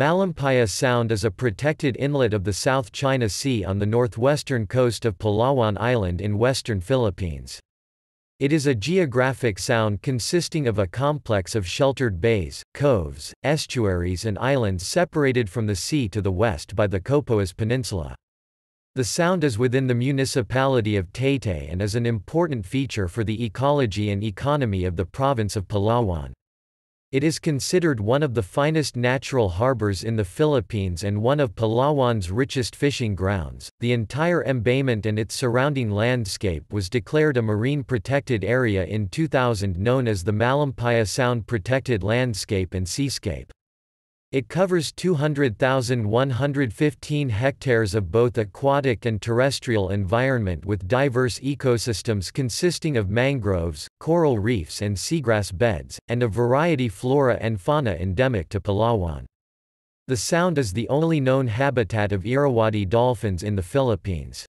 Malampaya Sound is a protected inlet of the South China Sea on the northwestern coast of Palawan Island in western Philippines. It is a geographic sound consisting of a complex of sheltered bays, coves, estuaries and islands separated from the sea to the west by the Copoas Peninsula. The sound is within the municipality of Taytay and is an important feature for the ecology and economy of the province of Palawan. It is considered one of the finest natural harbors in the Philippines and one of Palawan's richest fishing grounds. The entire embayment and its surrounding landscape was declared a marine protected area in 2000 known as the Malampaya Sound Protected Landscape and Seascape. It covers 200,115 hectares of both aquatic and terrestrial environment with diverse ecosystems consisting of mangroves, coral reefs and seagrass beds, and a variety flora and fauna endemic to Palawan. The sound is the only known habitat of Irrawaddy dolphins in the Philippines.